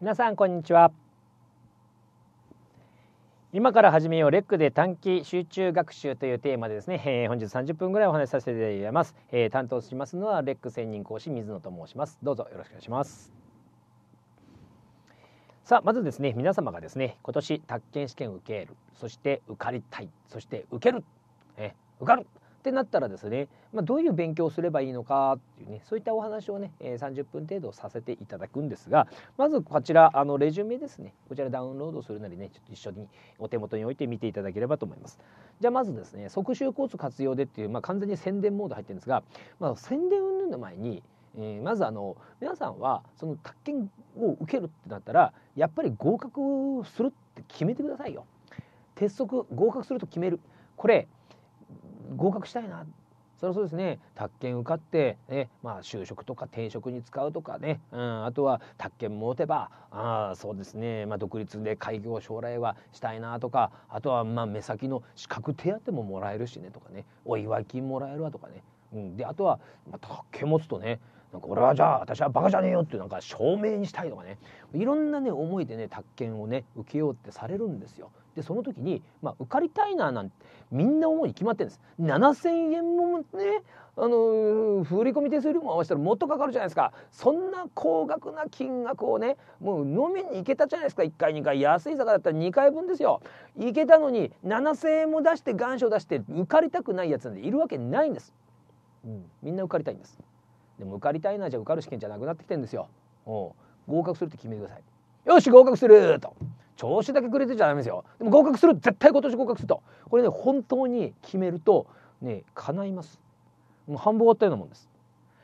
皆さんこんにちは今から始めようレックで短期集中学習というテーマでですね、えー、本日30分ぐらいお話しさせていただきます、えー、担当しますのはレック専任講師水野と申しますどうぞよろしくお願いしますさあまずですね皆様がですね今年宅建試験受けるそして受かりたいそして受ける、え受かるってなったらですね、まあ、どういう勉強をすればいいのかっていうねそういったお話をね、え30分程度させていただくんですがまずこちらあのレジュメですねこちらダウンロードするなりねちょっと一緒にお手元に置いて見ていただければと思います。じゃあまずですね即習コース活用でっていう、まあ、完全に宣伝モード入ってるんですが、まあ、宣伝云々の前にえー、まずあの皆さんはその宅建を受けるってなったらやっぱり合格するって決めてくださいよ。鉄則合格すると決めるこれ合格したいなそれはそうですね宅建受かって、ねまあ、就職とか転職に使うとかね、うん、あとは宅建持てばあそうですね、まあ、独立で開業将来はしたいなとかあとはまあ目先の資格手当ももらえるしねとかねお祝い金もらえるわとかね、うん、であとは、まあ、宅建持つとねなんか俺はじゃあ私はバカじゃねえよってなんか証明にしたいとかねいろんなね思いでね宅建をね受けようってされるんですよでその時に、まあ、受かりたいななんてみんな思うに決まってるんです7,000円もねあの振り込み手数料も合わせたらもっとかかるじゃないですかそんな高額な金額をねもう飲みに行けたじゃないですか1回2回安い坂だったら2回分ですよ行けたのに7,000円も出して願書出して受かりたくないやつなんているわけないんです、うん、みんな受かりたいんですでも受かりたいなじゃ受かる試験じゃなくなってきてんですよ合格するって決めてくださいよし合格すると調子だけくれてちゃダメですよでも合格する絶対今年合格するとこれね本当に決めるとね叶いますもう半分終わったようなもんです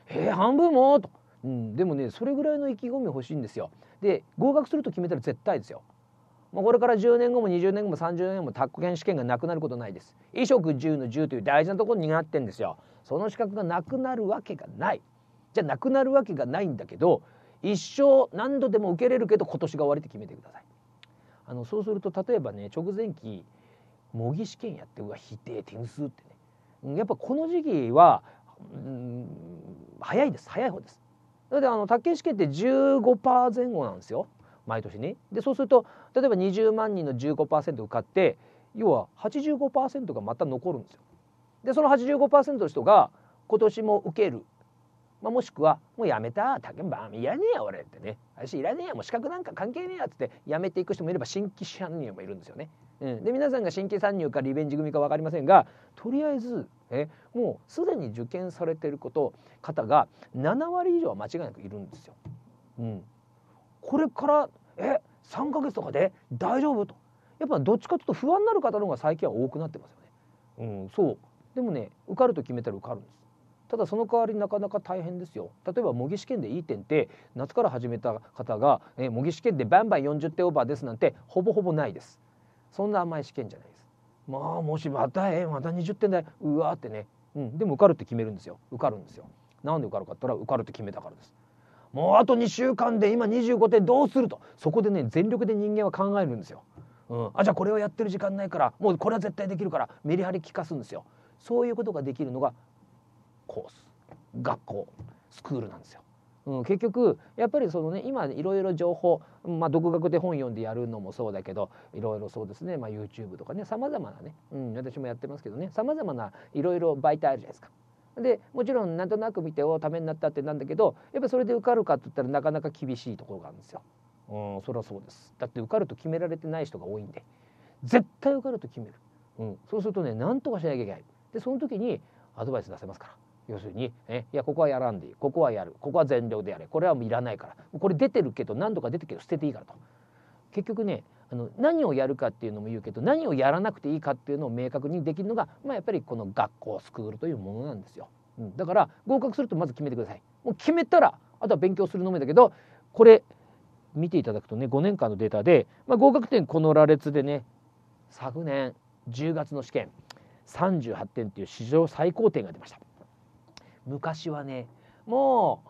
えー、半分もと、うん、でもねそれぐらいの意気込み欲しいんですよで合格すると決めたら絶対ですよもうこれから10年後も20年後も30年後もタック試験がなくなることないです衣食住の住という大事なところになってんですよその資格がなくなるわけがないじゃなくなるわけがないんだけど一生何度でも受けれるけど今年が終わりって決めてくださいあのそうすると例えばね直前期模擬試験やってうわ否定点数ってねやっぱこの時期は、うん、早いです早い方です。だってあの宅建試験って15%前後なんですよ毎年ね。でそうすると例えば20万人の15%受かって要は85%がまた残るんですよ。でその85%の人が今年も受けるまあ、もしくは「もうやめた竹馬いらねえや俺」ってね「私いらねえやもう資格なんか関係ねえや」っつってやめていく人もいれば新規参入もいるんですよね。うん、で皆さんが新規参入かリベンジ組か分かりませんがとりあえずえもうすでに受験されてること方が7割以上は間違いなくいるんですよ。うん、これからえ3ヶ月とかで大丈夫とやっぱどっちかというと不安になる方の方が最近は多くなってますよね。うん、そうでもね受かると決めたら受かるんです。ただその代わりなかなか大変ですよ例えば模擬試験でいい点って夏から始めた方が、え模擬試験でバンバン40点オーバーですなんてほぼほぼないですそんな甘い試験じゃないですまあもしまたえまた20点だうわってね、うん、でも受かるって決めるんですよ受かるんですよなんで受かるかったら受かるって決めたからですもうあと2週間で今25点どうするとそこでね全力で人間は考えるんですよ、うん、あじゃあこれをやってる時間ないからもうこれは絶対できるからメリハリ効かすんですよそういうことができるのがコース学校スクールなんですよ。うん、結局やっぱりそのね今いろいろ情報、まあ、独学で本読んでやるのもそうだけどいろいろそうですね、まあ、YouTube とかねさまざまなね、うん、私もやってますけどねさまざまないろいろ媒体あるじゃないですか。でもちろんなんとなく見ておためになったってなんだけどやっぱそれで受かるかって言ったらなかなか厳しいところがあるんですよ。うん、それはそうですだって受かると決められてない人が多いんで絶対受かると決める、うん、そうするとね何とかしなきゃいけないでその時にアドバイス出せますから要するに、ね、いやここはやらんでいいここはやるここは全力でやれこれはいらないからこれ出てるけど何度か出てるけど捨てていいからと結局ねあの何をやるかっていうのも言うけど何をやらなくていいかっていうのを明確にできるのが、まあ、やっぱりこの学校スクールというものなんですよ、うん、だから合格するとまず決めてくださいもう決めたらあとは勉強するのみだけどこれ見ていただくとね5年間のデータで、まあ、合格点この羅列でね昨年10月の試験38点っていう史上最高点が出ました昔はねも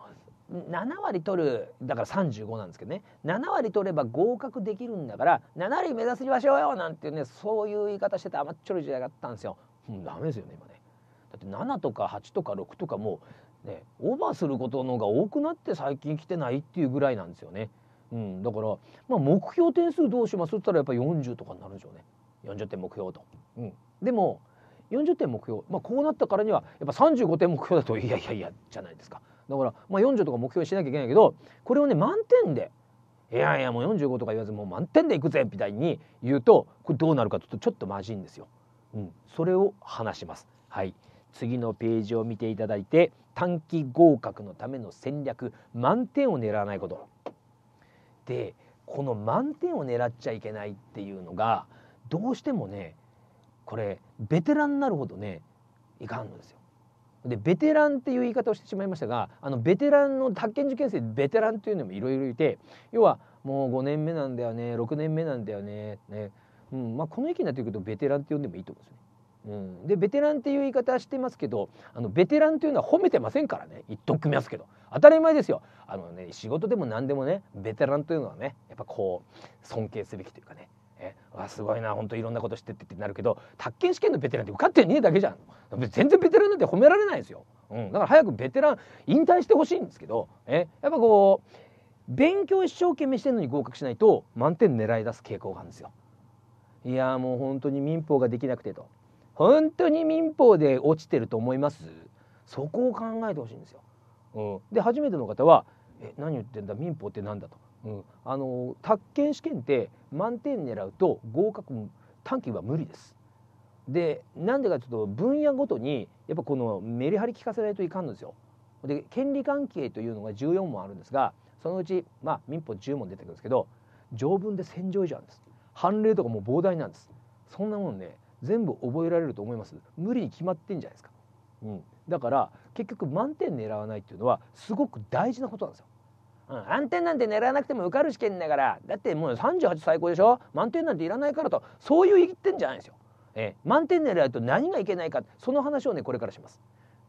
う7割取るだから35なんですけどね7割取れば合格できるんだから7割目指しましょうよなんていうねそういう言い方してた甘っちょるい時代があったんですよ。もうダメですよね今ねだって7とか8とか6とかもうねオーバーすることの方が多くなって最近来てないっていうぐらいなんですよね。うん、だから、まあ、目標点数どうしますって言ったらやっぱり40とかになるんでしょうね40点目標と。うん、でも40点目標、まあ、こうなったからにはやっぱ35点目標だといやいやいやじゃないですかだから、まあ、40とか目標にしなきゃいけないけどこれをね満点でいやいやもう45とか言わずもう満点でいくぜみたいに言うとこれどうなるかちょっとちょっとまじいんですよ。うん、それを話します。はい、次のページを見ていただいて短期合格のための戦略満点を狙わないこと。でこの満点を狙っちゃいけないっていうのがどうしてもねこれベテランになるほどねいかんのですよ。でベテランっていう言い方をしてしまいましたがあのベテランの宅建受験生ベテランっていうのもいろいろいて要はもう5年目なんだよね6年目なんだよねね、うんまあ、この意なだということベテランって呼んでもいいと思うんですよね。うん、でベテランっていう言い方してますけどあのベテランというのは褒めてませんからね言っときますけど当たり前ですよあのね仕事でも何でもねベテランというのはねやっぱこう尊敬すべきというかねえわすごいな本当いろんなこと知ってってってなるけど宅建試験のベテランって受かってねえだけじゃん全然ベテランなんて褒められないですよ、うん、だから早くベテラン引退してほしいんですけどえやっぱこう勉強一生懸命してるのに合格しないと満点狙い出す傾向があるんですよいやもう本当に民法ができなくてと本当に民法で落ちてると思いますそこを考えてほしいんですよ、うん、で初めての方は「え何言ってんだ民法って何だ」とうん、あの宅建試験って満点狙うと合格短期は無理です。でなんでかちょっと分野ごとにやっぱこのメリハリ効かせないといかんのですよ。で権利関係というのが14問あるんですがそのうち、まあ、民法10問出てくるんですけど条文で1,000条以上あるんです判例とかも膨大なんですそんなもんね全部覚えられると思います無理に決まってんじゃないですか、うん、だから結局満点狙わないっていうのはすごく大事なことなんですよ満点暗転なんて狙わなくても受かる試験だからだってもう38最高でしょ満点なんていらないからとそういう言ってんじゃないんですよ。えー、満点狙うと何がいけないかその話をねこれからします。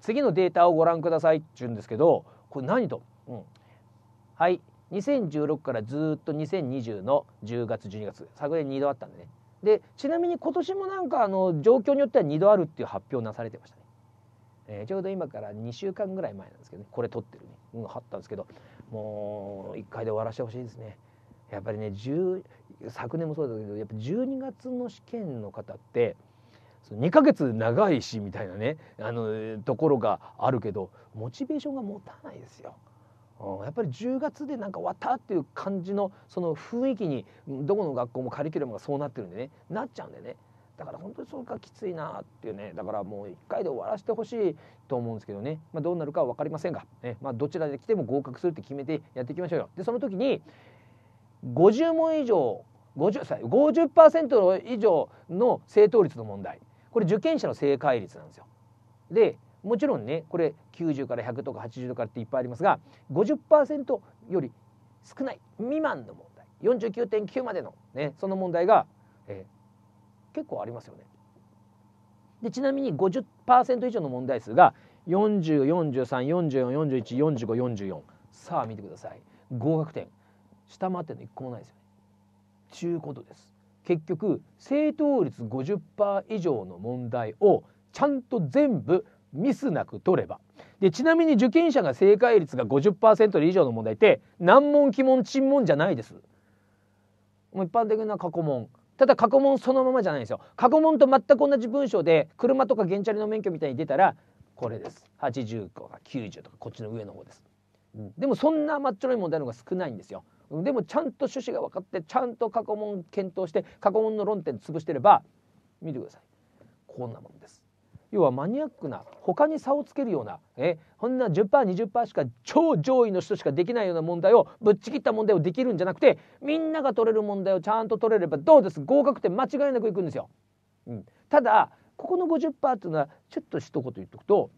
次のデータをご覧くださいって言うんですけどこれ何と、うん、はい2016からずっと2020の10月12月昨年2度あったんでねでちなみに今年もなんかあの状況によっては2度あるっていう発表なされてましたね、えー、ちょうど今から2週間ぐらい前なんですけどねこれ撮ってるね、うん、貼ったんですけどもう1回で終わらせてほしいですね。やっぱりね昨年もそうだけどやっぱ12月の試験の方って2ヶ月長いしみたいなねあのところがあるけどモチベーションが持たないですよ。やっぱり10月でなんか終わったっていう感じのその雰囲気にどこの学校もカリキュラムがそうなってるんでねなっちゃうんでねだから本当にそれがきついなっていうねだからもう1回で終わらせてほしいと思うんですけどね、まあ、どうなるかは分かりませんが、ねまあ、どちらで来ても合格するって決めてやっていきましょうよ。でその時に50問以上 50, 歳50%以上の正答率の問題これ受験者の正解率なんですよ。でもちろんねこれ90から100とか80とかっていっぱいありますが50%より少ない未満の問題49.9までの、ね、その問題が、えー、結構ありますよね。でちなみに50%以上の問題数が404344414544さあ見てください合格点下回ってるの1個もないですよね。ちゅうことです。結局正答率50%以上の問題をちゃんと全部ミスなく取ればでちなみに受験者が正解率が50%以上の問題って難問鬼問沈問じゃないです。一般的な過去問ただ過去問そのままじゃないんですよ過去問と全く同じ文章で車とか原チャリの免許みたいに出たらこれです80とか90とかこっちの上の方です、うん、でもそんな甘っちょろい問題の方が少ないんですよでもちゃんと趣旨が分かってちゃんと過去問検討して過去問の論点潰してれば見てくださいこんなもんです要はマニアックな他に差をつけるような、えそんな 10%20% しか超上位の人しかできないような問題をぶっちぎった問題をできるんじゃなくてみんなが取れる問題をちゃんと取れればどうです合格点間違いなくいくんですよ。うん、ただここの50%っていうのはちょっと一言言っとくと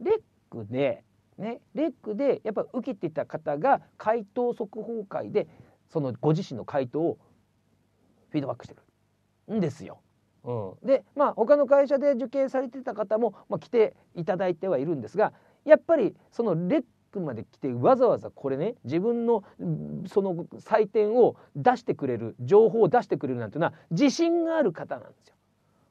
レックで、ね、レックでやっぱ受けてた方が回答速報会でそのご自身の回答をフィードバックしてるんですよ。うん、でまあ他の会社で受験されてた方も、まあ、来ていただいてはいるんですがやっぱりそのレックまで来てわざわざこれね自分のその採点を出してくれる情報を出してくれるなんていうのは自信がある方なんですよ。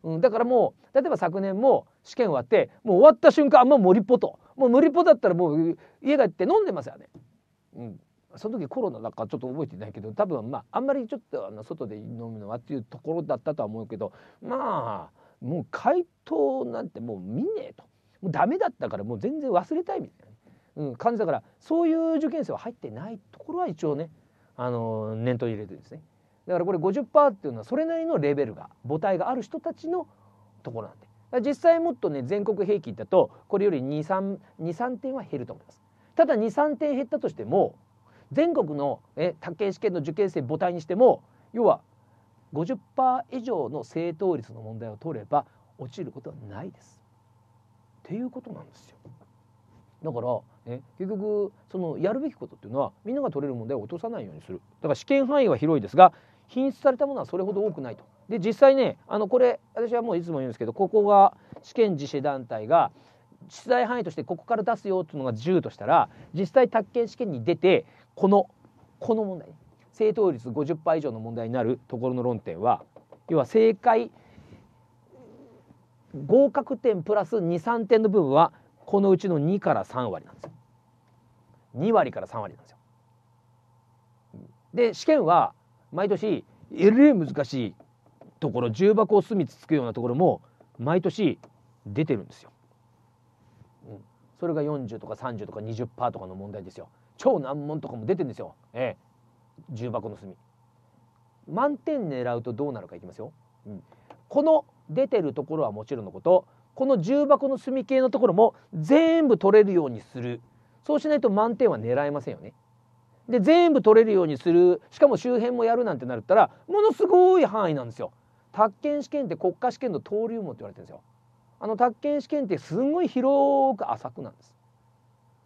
うん、だからもう例えば昨年も試験終わってもう終わった瞬間あんま理っぽともう無理っぽだったらもう家帰って飲んでますよね。うんその時コロナだからちょっと覚えてないけど多分まああんまりちょっとあの外で飲むのはっていうところだったとは思うけどまあもう回答なんてもう見ねえともうダメだったからもう全然忘れたいみたいな、うん、感じだからそういう受験生は入ってないところは一応ねあの念頭に入れてですねだからこれ50%っていうのはそれなりのレベルが母体がある人たちのところなんで実際もっとね全国平均だとこれより23点は減ると思います。ただ23点減ったとしても全国のえ宅建試験の受験生母体にしても要は50%以上の正答率の問題を取れば落ちることはないです。っていうことなんですよ。だからえ結局そのやるべきことっていうのはみんなが取れる問題を落とさないようにするだから試験範囲は広いですが品質されたものはそれほど多くないと。で実際ねあのこれ私はもういつも言うんですけどここが試験実施団体が出題範囲としてここから出すよっていうのが10としたら実際宅建試験に出てこのこの問題正答率50%以上の問題になるところの論点は要は正解合格点プラス23点の部分はこのうちの2から3割なんですよ。2割から3割なんですよ。で試験は毎年えれ難しいところ重箱を隅つつくようなところも毎年出てるんですよ。それが40とか30とか20%とかの問題ですよ。超難問とかも出てんですよ、ええ、重箱の隅満点狙うとどうなるかいきますよ、うん、この出てるところはもちろんのことこの重箱の隅系のところも全部取れるようにするそうしないと満点は狙えませんよねで全部取れるようにするしかも周辺もやるなんてなったらものすごい範囲なんですよ宅建試験って国家試験の登竜門って言われてるんですよあの宅建試験ってすごい広く浅くなんです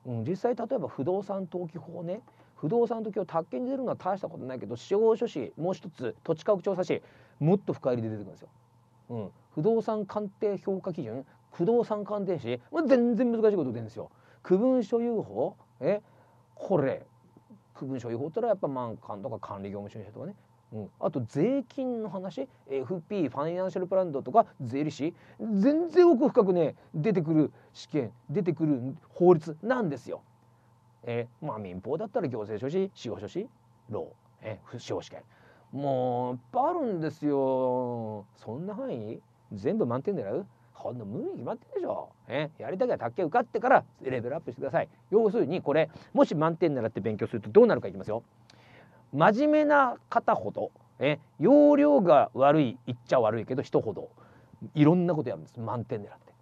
うん、実際例えば不動産登記法ね不動産登記を宅建に出るのは大したことないけど司法書士もう一つ土地価格調査士もっと深入りで出てくるんですよ。うん、不動産鑑定評価基準不動産鑑定士、まあ、全然難しいこと出るんですよ。区分所有法えこれ区分所有法ってのはやっぱ満館とか管理業務主任者とかねあと税金の話 FP ファイナンシャルプランドとか税理士全然奥深くね出てくる試験出てくる法律なんですよ。えまあ民法だったら行政書士司法書士労、え司法試験もういっぱいあるんですよそんな範囲全部満点狙うこんな無理に決まってるでしょ、えやりたきゃ卓球受かってからレベルアップしてください要するにこれもし満点狙って勉強するとどうなるかいきますよ真面目な方ほど、え容量が悪い言っちゃ悪いけど人ほどいろんなことやるんです満点狙って。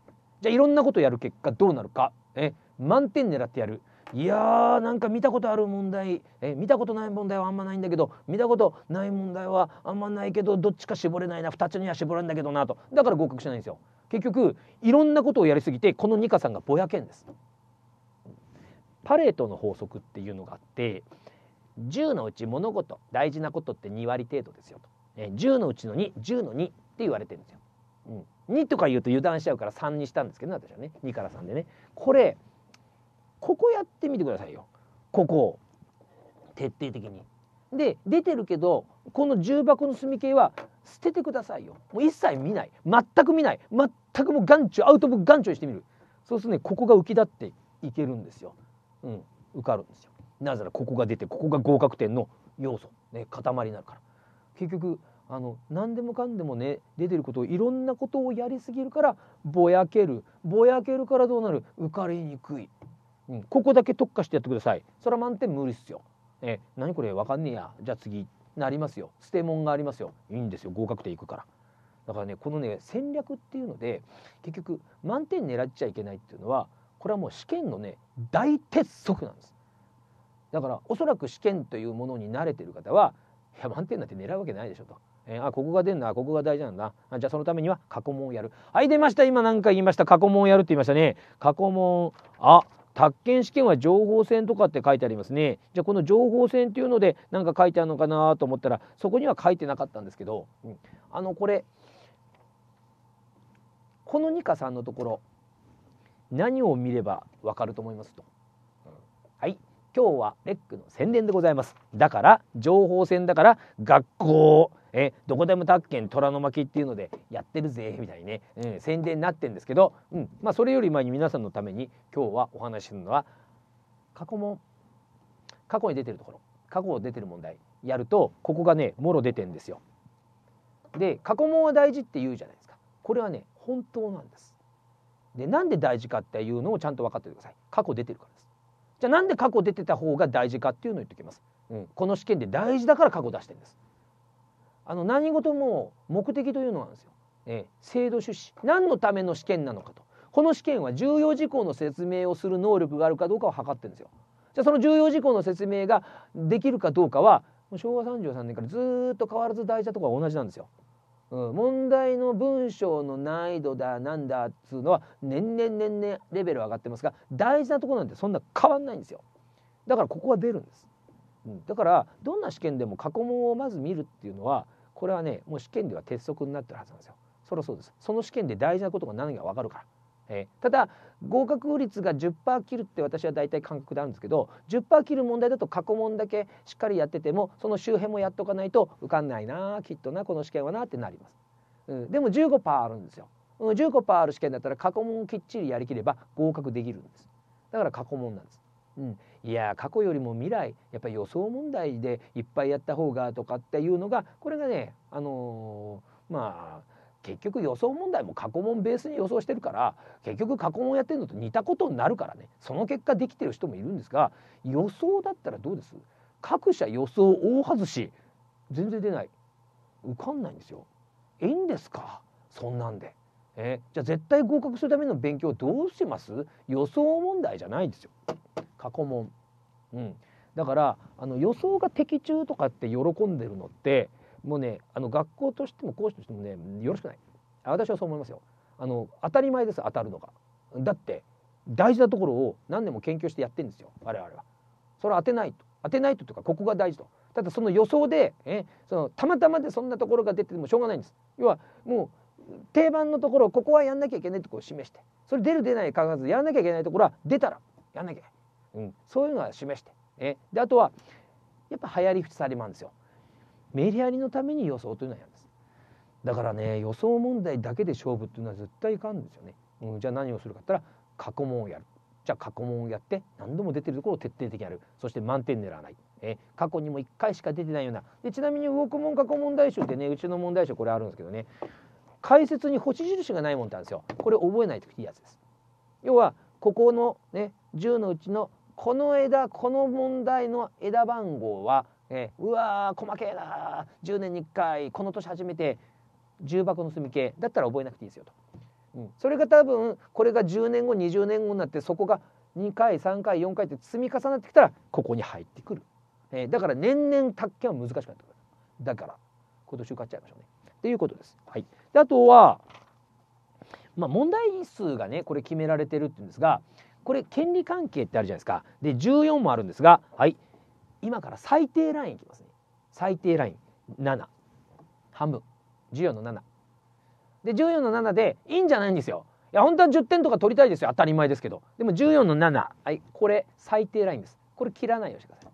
じゃあいろんなことやる結果どうなるか、え満点狙ってやるいやーなんか見たことある問題え見たことない問題はあんまないんだけど見たことない問題はあんまないけどどっちか絞れないな二つには絞れんだけどなとだから合格しないんですよ結局いろんなことをやりすぎてこの二課さんがぼやけんですパレートの法則っていうのがあって10のうち物事大事なことって2割程度ですよと、えー、10のうちの210の2って言われてるんですよ、うん、2とか言うと油断しちゃうから3にしたんですけど、ね、私はね2から3でねこれここやってみてくださいよここを徹底的にで出てるけどこの重箱の隅系は捨ててくださいよもう一切見ない全く見ない全くもう眼中アウトブック眼中してみるそうするとねここが浮き立っていけるんですよ、うん、受かるんですよなぜならここが出てここが合格点の要素、ね、塊になるから結局あの何でもかんでもね出てることをいろんなことをやりすぎるからぼやけるぼやけるからどうなる浮かれにくい、うん、ここだけ特化してやってくださいそれは満点無理っすよ、え何これ分かんねえやじゃあ次なりますよ捨てもんがありますよいいんですよ合格点いくから。だからねこのね戦略っていうので結局満点狙っちゃいけないっていうのはこれはもう試験のね大鉄則なんです。だからおそらく試験というものに慣れてる方はいや満点なんて狙うわけないでしょと。えー、あここが出るなここが大事なんだあじゃあそのためには過去問をやるはい出ました今何回言いました過去問をやるって言いましたね過去問あ宅建試験は情報戦とかって書いてありますねじゃあこの情報戦っていうので何か書いてあるのかなと思ったらそこには書いてなかったんですけど、うん、あのこれこの二カさんのところ何を見ればわかると思いますと今日はレックの宣伝でございますだから情報戦だから学校えどこでも宅建虎の巻っていうのでやってるぜみたいにね、うん、宣伝になってんですけど、うんまあ、それより前に皆さんのために今日はお話しするのは過去問過去に出てるところ過去出てる問題やるとここがねもろ出てんですよ。で過去問は大事って言うじゃないですかこれはね本当なんです。でなんで大事かっていうのをちゃんと分かってください過去出てるからじゃあなんで過去出てた方が大事かっていうのを言っておきます、うん、この試験で大事だから過去出してるんですあの何事も目的というのなんですよ、えー、制度趣旨何のための試験なのかとこの試験は重要事項の説明をする能力があるかどうかを測ってるんですよじゃあその重要事項の説明ができるかどうかは昭和33年からずっと変わらず大事なところは同じなんですようん、問題の文章の難易度だなんだっつうのは年々年々レベル上がってますが大事なとこなんてそんな変わんないんですよだからここは出るんです、うん、だからどんな試験でも過去問をまず見るっていうのはこれはねもう試験では鉄則になってるはずなんですよそりゃそうですその試験で大事なことが何が分かるから、えー、ただ合格率が10%切るって私は大体感覚であるんですけど10%切る問題だと過去問だけしっかりやっててもその周辺もやっとかないと受かんないなきっとなこの試験はなってなります。うん、でも15%あるんですよ。15%ある試験だったら過去問きっちりやりきれば合格できるんです。だから過去問なんです。うん、いや過去よりも未来やっぱり予想問題でいっぱいやった方がとかっていうのがこれがね、あのー、まあ結局予想問題も過去問ベースに予想してるから結局過去問やってるのと似たことになるからねその結果できてる人もいるんですが予想だったらどうです各社予想大外し全然出ない受かんないんですよいいんですかそんなんで。えじゃあ絶対合格するための勉強どうします予想問題じゃないんですよ過去問、うん、だからあの予想が的中とかって喜んでるのってもうねあの学校としても講師としてもねよろしくない私はそう思いますよあの当たり前です当たるのがだって大事なところを何年も研究してやってんですよ我々はそれ当てないと当てないとというかここが大事とただその予想でえそのたまたまでそんなところが出ててもしょうがないんです要はもう定番のところここはやんなきゃいけないところを示してそれ出る出ないかかわらずやらなきゃいけないところは出たらやんなきゃいけない、うん、そういうのは示してえであとはやっぱ流行りふさりもあるんですよメリハリのために予想というのはやるんですだからね予想問題だけで勝負っていうのは絶対いかんですよね、うん、じゃあ何をするかって言ったら過去問をやるじゃあ過去問をやって何度も出てるところを徹底的にやるそして満点狙わない、え過去にも1回しか出てないようなでちなみに動く問過去問題集ってねうちの問題集これあるんですけどね解説に星印がないもんってあるんですよこれ覚えないといいやつです要はここのね10のうちのこの枝この問題の枝番号はえー、うわー細けえなー10年に1回この年初めて重箱の積み系だったら覚えなくていいですよと、うん、それが多分これが10年後20年後になってそこが2回3回4回って積み重なってきたらここに入ってくる、えー、だから年々宅建は難しくなってくるだから今年受かっちゃいましょうねっていうことです。はい、であとは、まあ、問題数がねこれ決められてるっていうんですがこれ権利関係ってあるじゃないですかで14もあるんですがはい今から最低ラインいきますね最低ライン7半分14の7で14の7でいいんじゃないんですよいや本当は10点とか取りたいですよ当たり前ですけどでも14の7、はい、これ最低ラインですこれ切らないようにしてください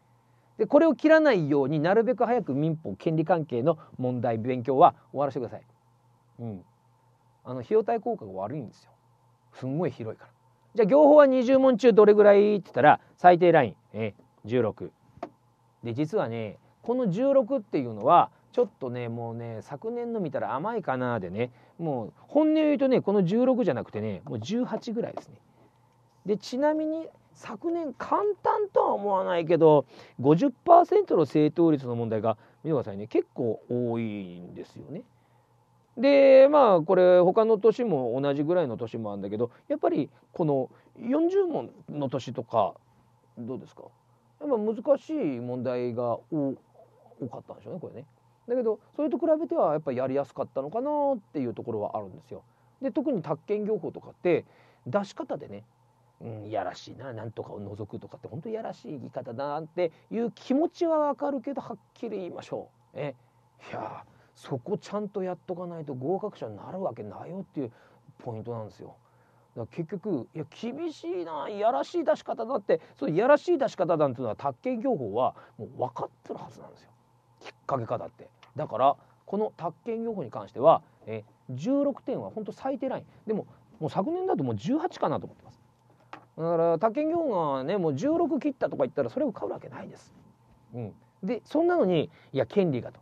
でこれを切らないようになるべく早く民法権利関係の問題勉強は終わらせてくださいうんあの費用対効果が悪いんですよすんごい広いからじゃあ行法は20問中どれぐらいって言ったら最低ライン、えー、16で実はねこの16っていうのはちょっとねもうね昨年の見たら甘いかなでねもう本音を言うとねこの16じゃなくてねもう18ぐらいですね。でちなみに昨年簡単とは思わないけど50%の正答率の問題が見てくださいね結構多いんですよね。でまあこれ他の年も同じぐらいの年もあるんだけどやっぱりこの40問の年とかどうですかやっぱ難しい問題が多かったんでしょうねこれね。だけどそれと比べてはやっぱやりやすかったのかなっていうところはあるんですよ。で特に宅建業法とかって出し方でね、うん、いやらしいななんとかを除くとかって本当いやらしい言い方だなっていう気持ちはわかるけどはっきり言いましょう。えいやそこちゃんとやっとかないと合格者になるわけないよっていうポイントなんですよ。だから結局いや厳しいないやらしい出し方だってそういやらしい出し方なんていうのは宅建業法はもう分かってるはずなんですよきっかけかだってだからこの宅建業法に関してはえ16点は本当最低ラインでももう昨年だともう18かなと思ってますだから宅建業法がねもう16切ったとか言ったらそれを買うわけないです、うん、でそんなのにいや権利がと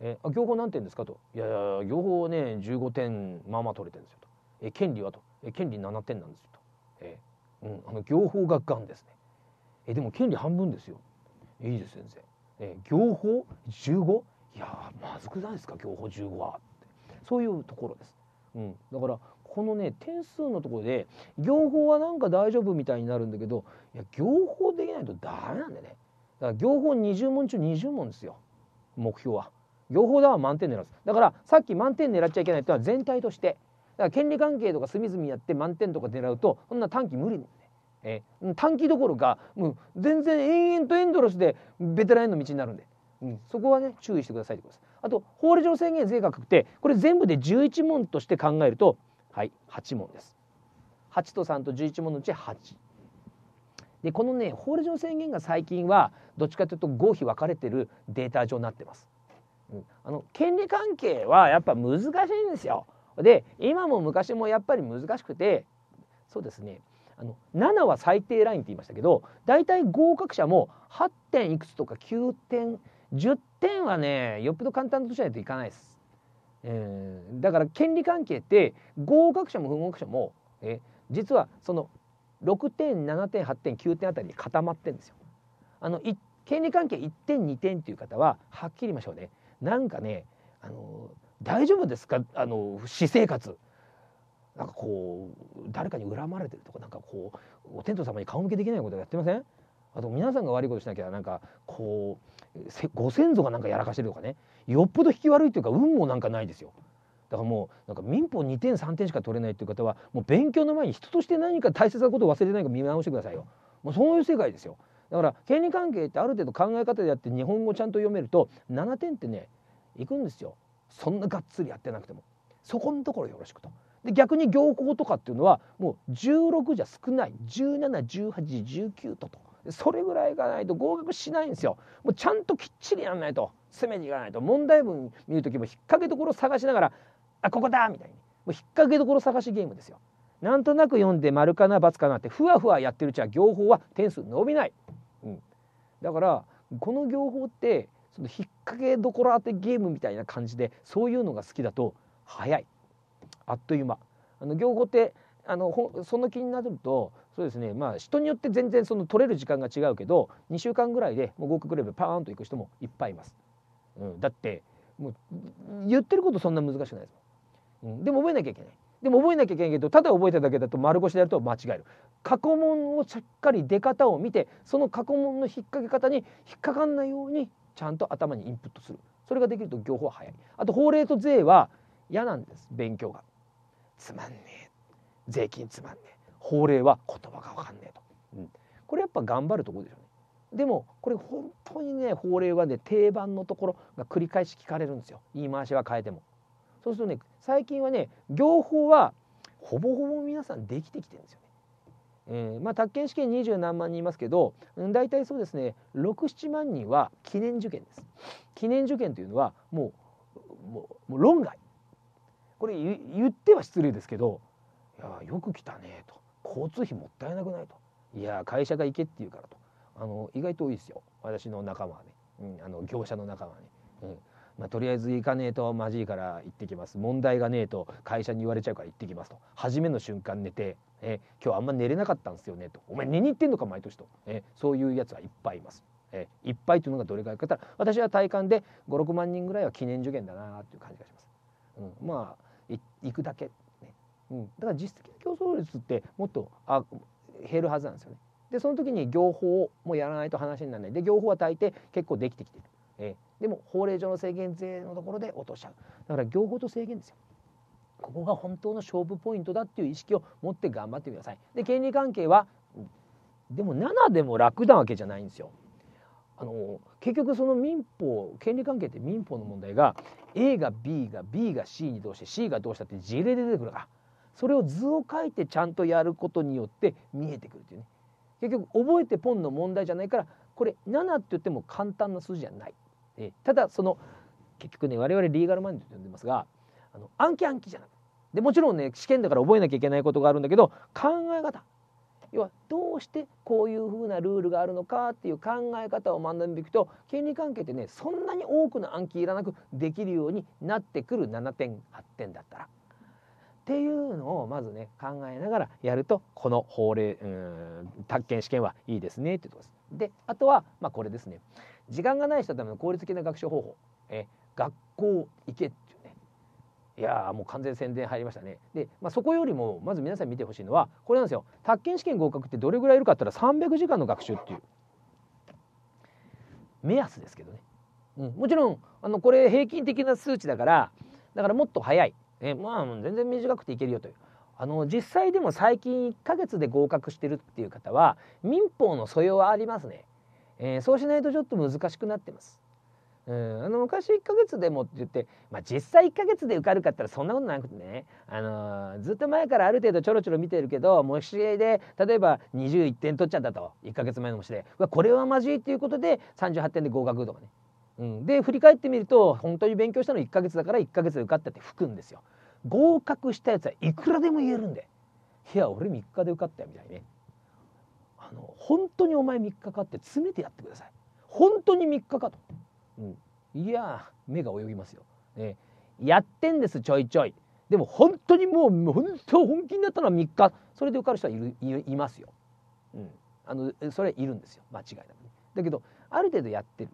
えあ業法何点ですかといやいや業法ね15点まあまあ取れてるんですよとえ権利はとえ権利7点なんですよと、えうん、あの行法ががですね、えでも権利半分ですよいいです先生、え行法 15? いやまずくないですか行法15はってそういうところです、うん、だからこのね点数のところで行法はなんか大丈夫みたいになるんだけどいや行法できないとダメなんだねだから行法20問中20問ですよ目標は行法では満点狙うだからさっき満点狙っちゃいけないっていうのは全体としてだから権利関係とか隅々やって満点とか狙うとそんな短期無理ね。えー、短期どころかもう全然延々とエンドロスでベテランへの道になるんで、うん、そこはね注意してくださいってことです。あと法令上制限税額ってこれ全部で11問として考えるとはい8問です。8と3と11問のうち8。でこのね法令上制限が最近はどっちかというと合否分かれてるデータ上になってます。うん、あの権利関係はやっぱ難しいんですよ。で今も昔もやっぱり難しくてそうですねあの7は最低ラインって言いましたけど大体合格者も8点いくつとか9点10点はねよっぽど簡単としないといかないです。えー、だから権利関係って合格者も不合格者もえ実はその6点7点8点9点あたりに固まってんですよ。あの権利関係1点2点っていう方ははっきり言いましょうね。なんかねあのー大丈夫ですかあの私生活なんかこう誰かに恨まれてるとかなんかこうお天道様に顔向けできないことやってませんあと皆さんが悪いことしなきゃなんかこうご先祖がなんかやらかしてるとかねよっぽど引き悪いというか運もなんかないですよ。だからもうなんか民法2点3点しか取れないという方はもう勉強の前に人として何か大切なことを忘れてないか見直してくださいよ。もうそういう世界ですよ。だから権利関係ってある程度考え方であって日本語ちゃんと読めると7点ってねいくんですよ。そんながっつりやってなくてもそこのところよろしくと。で逆に行幸とかっていうのはもう16じゃ少ない171819ととそれぐらいがないと合格しないんですよもうちゃんときっちりやんないと攻めにいかないと問題文見る時も引っ掛けどころ探しながら「あここだ!」みたいにもう引っ掛けどころ探しゲームですよ。なんとなく読んで丸かな×かなってふわふわやってるうちは行法は点数伸びない、うん、だからこの行法ってその引っかけどころ当てゲームみたいな感じでそういうのが好きだと早いあっという間。あの行語ってあのほその気になるとそうですねまあ人によって全然その取れる時間が違うけど2週間ぐらいでもう合格レベルパーンと行く人もいっぱいいます。うん、だってもう言ってることそんな難しくないですもん、うん、でも覚えなきゃいけないでも覚えなきゃいけないけどただ覚えただけだと丸腰でやると間違える過去問をしっかり出方を見てその過去問の引っ掛け方に引っかかんないようにちゃんと頭にインプットするそれができると業法は早いあと法令と税は嫌なんです勉強がつまんねえ税金つまんねえ法令は言葉が分かんねえと、うん、これやっぱ頑張るところでしょうねでもこれ本当にね法令はね定番のところが繰り返し聞かれるんですよ言い回しは変えてもそうするとね最近はね行法はほぼほぼ皆さんできてきてるんですよねえー、まあ、宅建試験二十何万人いますけど大体そうですね六七万人は記念受験です記念受験というのはもうもうもう論外これ言っては失礼ですけど「いやよく来たね」と「交通費もったいなくない」と「いや会社が行け」って言うからとあの意外と多いですよ私の仲間はね、うん、あの業者の仲間はね。うんまあ、とりあえず行かねえとまじいから行ってきます問題がねえと会社に言われちゃうから行ってきますと初めの瞬間寝てえー、今日あんま寝れなかったんですよねとお前寝に行ってんのか毎年と、えー、そういうやつはいっぱいいます。えー、いっぱいというのがどれくらいかたら私は体感で56万人ぐらいは記念受験だなという感じがします。うん、まあ行くだけ、ねうん、だから実質的な競争率ってもっとあ減るはずなんですよね。でその時に業法もやらないと話にならないで業法は大抵結構できてきてる、えー、でも法令上の制限税のところで落としちゃうだから業法と制限ですよここが本当の勝負ポイントだっていう意識を持って頑張ってください。で権利関係はでも7でも楽なわけじゃないんですよ。あの結局その民法権利関係って民法の問題が A が B が B が C にどうして C がどうしたって事例で出てくるからそれを図を書いてちゃんとやることによって見えてくるっていうね結局覚えてポンの問題じゃないからこれ7って言っても簡単な数字じゃない。えただその結局ね我々リーガルマンドと呼んでますがの暗記暗記じゃなくてでもちろんね試験だから覚えなきゃいけないことがあるんだけど考え方要はどうしてこういうふうなルールがあるのかっていう考え方を学んでいくと権利関係ってねそんなに多くの暗記いらなくできるようになってくる7点8点だったら。っていうのをまずね考えながらやるとこの法令うん宅建試験はいいですねっていうとこです。であとは、まあ、これですね時間がない人のための効率的な学習方法え学校行けいやもう完全宣伝入りましたね。で、まあ、そこよりもまず皆さん見てほしいのはこれなんですよ。宅建試験合格ってどれぐらいいるかって言ったら300時間の学習っていう目安ですけどね。うん、もちろんあのこれ平均的な数値だからだからもっと早い、えまあ全然短くていけるよという。あの実際でも最近1ヶ月で合格してるっていう方は民法の素養はありますね、えー、そうしないとちょっと難しくなってますうん、あの昔1ヶ月でもって言って、まあ、実際1ヶ月で受かるかったらそんなことなくてね、あのー、ずっと前からある程度ちょろちょろ見てるけど模試で例えば21点取っちゃったと1ヶ月前の模試でこれはまじいっていうことで38点で合格とかね、うん、で振り返ってみると本当に勉強したの1ヶ月だから1ヶ月で受かったって吹くんですよ合格したやつはいくらでも言えるんでいや俺3日で受かったよみたいにねあの本当にお前3日かって詰めてやってください本当に3日かと。うん、いや目が泳ぎますよ、ね、やってんですちょいちょいでも本当にもう本当本気になったのは3日それで受かる人はいいますよ、うん、あのそれはいるんですよ間違いなく、ね、だけどある程度やってる、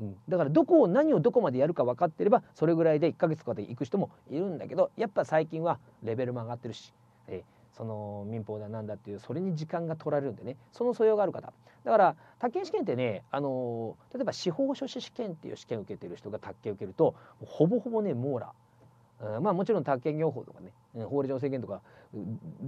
うん、だからどこを何をどこまでやるか分かってればそれぐらいで1ヶ月とかで行く人もいるんだけどやっぱ最近はレベルも上がってるし、えーその民法だなんだっていうそれに時間が取られるんでねその素養がある方だから宅建試験ってねあの例えば司法書士試験っていう試験を受けてる人が宅建受けるとほぼほぼね網羅うん、まあもちろん宅建業法とかね法令上制限とか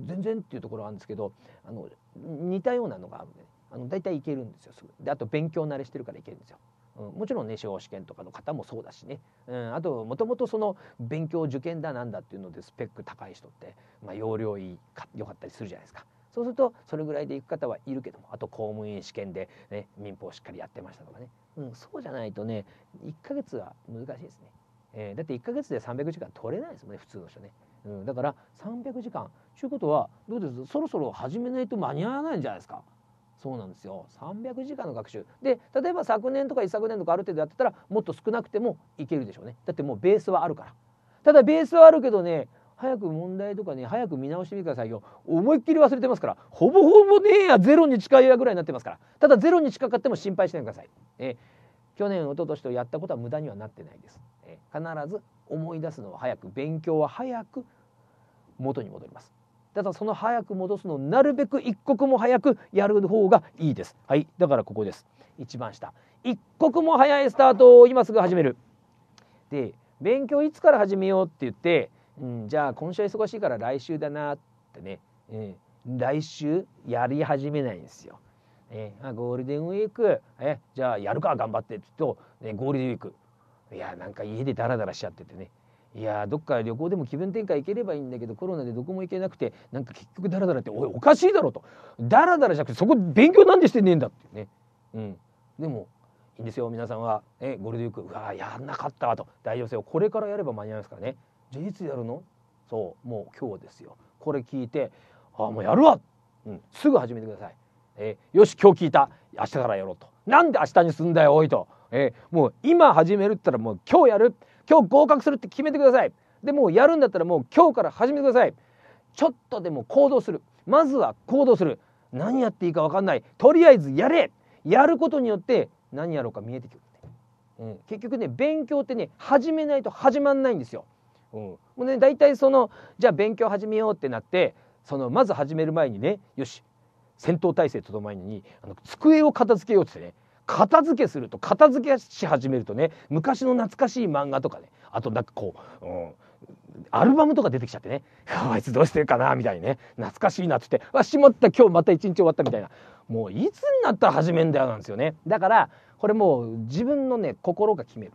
全然っていうところはあるんですけどあの似たようなのがあるんで、ね、あの大体いけるんですよすぐであと勉強慣れしてるからいけるんですよ。うん、もちろんね司法試験とかの方もそうだしね、うん、あともともとその勉強受験だなんだっていうのでスペック高い人って、まあ、容量いいか良かったりするじゃないですか。そうするとそれぐらいで行く方はいるけどもあと公務員試験で、ね、民法をしっかりやってましたとかね、うん、そうじゃないとね1ヶ月は難しいですね、えー、だって1ヶ月で300時間取れないですもんね普通の人ね、うん、だから300時間ということはどうですそろそろ始めないと間に合わないんじゃないですかそうなんですよ300時間の学習で例えば昨年とか一昨年とかある程度やってたらもっと少なくてもいけるでしょうねだってもうベースはあるからただベースはあるけどね早く問題とかね早く見直してみてくださいよ思いっきり忘れてますからほぼほぼねえやゼロに近いやぐらいになってますからただゼロに近かっても心配しないでください、え去年一昨年とやったことは無駄にはなってないです、え必ず思い出すのは早く勉強は早く元に戻りますだからその早く戻すのをなるべく一刻も早くやる方がいいです。はい。だからここです。一番下。一刻も早いスタートを今すぐ始める。で、勉強いつから始めようって言って、うん、じゃあ今週は忙しいから来週だなってね、えー、来週やり始めないんですよ。えー、ゴールデンウィーク、えー、じゃあやるか頑張ってって言うと、ね、ゴールデンウィーク。いや、なんか家でダラダラしちゃっててね。いやどっか旅行でも気分転換行ければいいんだけどコロナでどこも行けなくてなんか結局ダラダラっておいおかしいだろとダラダラじゃなくてそこ勉強なんでしてねえんだっていうね、うん、でもいいんですよ皆さんは、えゴールデンウィークうわやんなかったと大丈夫ですよこれからやれば間に合いますからねじゃいつやるのそうもう今日ですよこれ聞いてああもうやるわ、うん、すぐ始めてください、えよし今日聞いた明日からやろうとなんで明日にすんだよおいと、えー、もう今始めるったらもう今日やる今日合格するって決めてくださいでもうやるんだったらもう今日から始めてくださいちょっとでも行動するまずは行動する何やっていいか分かんないとりあえずやれやることによって何やろうか見えてくる、うん、結局ね勉強ってね始めないと始まんないんですよ、うん、もうね大体そのじゃあ勉強始めようってなってそのまず始める前にねよし戦闘態勢ととのにあの机を片付けようってね片付けすると片付けし始めるとね昔の懐かしい漫画とかねあとなんかこう、うん、アルバムとか出てきちゃってね あいつどうしてるかなみたいにね懐かしいなっ言ってわしまった今日また一日終わったみたいなもういつになったら始めんだよなんですよねだからこれもう自分のね心が決める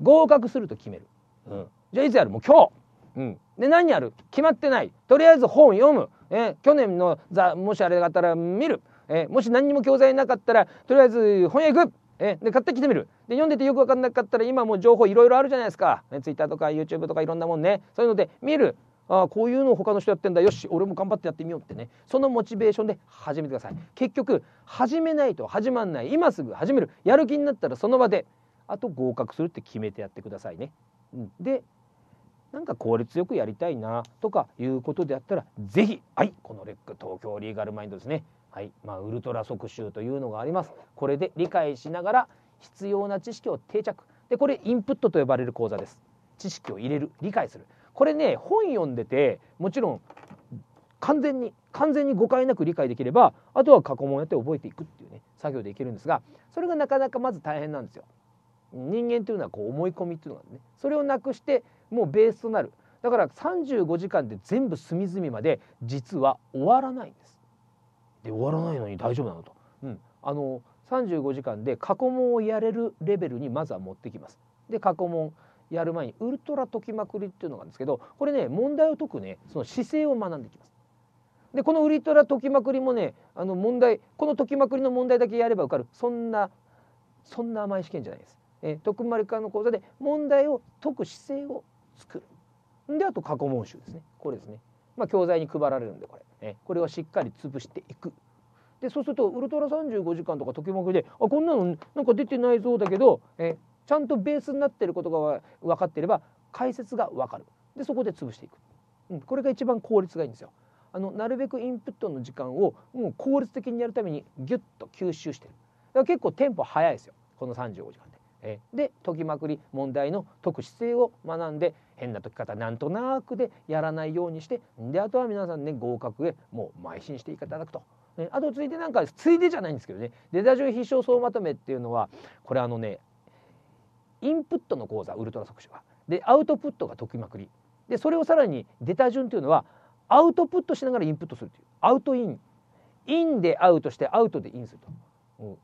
合格すると決める、うん、じゃあいつやるもう今日、うん、で何やる決まってないとりあえず本読む、え去年のザもしあれがあったら見るえー、もし何にも教材なかったらとりあえず本屋行くえで買ってきてみるで読んでてよく分かんなかったら今もう情報いろいろあるじゃないですか、ね、Twitter とか YouTube とかいろんなもんねそういうので見るあこういうのを他の人やってんだよし俺も頑張ってやってみようってねそのモチベーションで始めてください結局始めないと始まんない今すぐ始めるやる気になったらその場であと合格するって決めてやってくださいね、うん、でなんか効率よくやりたいなとかいうことであったら是非はいこのレック東京リーガルマインドですねはいまあ、ウルトラ速習というのがありますこれで理解しながら必要な知識を定着でこれインプットと呼ばれる講座です知識を入れる理解するこれね本読んでてもちろん完全に完全に誤解なく理解できればあとは過去問やって覚えていくっていうね作業でいけるんですがそれがなかなかまず大変なんですよ。人間というのはこう思い込みっていうのがねそれをなくしてもうベースとなるだから35時間で全部隅々まで実は終わらないんです。で終わらないのに大丈夫なのと、うん、あの35時間で過去問をやれるレベルにまずは持ってきます。で過去問やる前にウルトラ解きまくりっていうのがあるんですけどこれね問題を解くねその姿勢を学んできます。でこのウルトラ解きまくりもねあの問題この解きまくりの問題だけやれば受かるそんなそんな甘い試験じゃないです。え徳丸科の講座で問題を解く姿勢を作る。であと過去問集ですねこれですね。まあ、教材に配られるんでこれ、ね、これをしっかり潰していく。でそうするとウルトラ35時間とかときもくであこんなのなんか出てないぞうだけどえちゃんとベースになってることが分かってれば解説が分かるでそこで潰していく、うん、これが一番効率がいいんですよ。あのなるべくインプットの時間をもう効率的にやるためにギュッと吸収してるだから結構テンポ早いですよこの35時間で解きまくり問題の解く姿勢を学んで変な解き方なんとなくでやらないようにしてであとは皆さんね合格へもう邁進していただくと。あとついでなんかついでじゃないんですけどね出だ順必勝総まとめっていうのはこれあのねインプットの講座ウルトラ即死はでアウトプットが解きまくりでそれをさらに出た順というのはアウトプットしながらインプットするというアウトインインでアウトしてアウトでインすると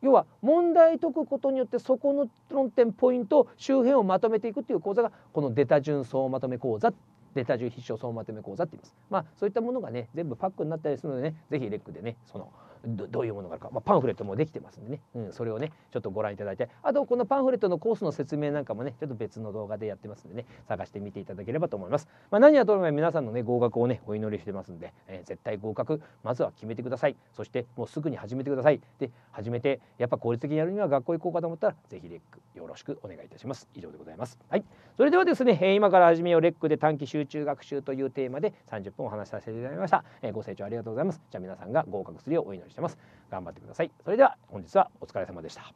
要は問題解くことによってそこの論点ポイント周辺をまとめていくっていう講座がこの出た順総まとめ講座出たタ順必勝総まとめ講座って言います。まあそういったものがね全部パックになったりするのでね是非レックでねそのどういうものがあるか、まあ、パンフレットもできてますんでね、うん、それをねちょっとご覧いただいてあとこのパンフレットのコースの説明なんかもねちょっと別の動画でやってますんでね探してみていただければと思います、まあ、何はとも皆さんのね合格をねお祈りしてますんで、えー、絶対合格まずは決めてくださいそしてもうすぐに始めてくださいで始めてやっぱ効率的にやるには学校行こうかと思ったらぜひレックよろしくお願いいたします以上でございますはいそれではですね、え今から始めようレックで短期集中学習というテーマで30分お話しさせていただきました、えー、ご清聴ありがとうございますじゃあ皆さんが合格するようお祈りりしてます。頑張ってください。それでは本日はお疲れ様でした。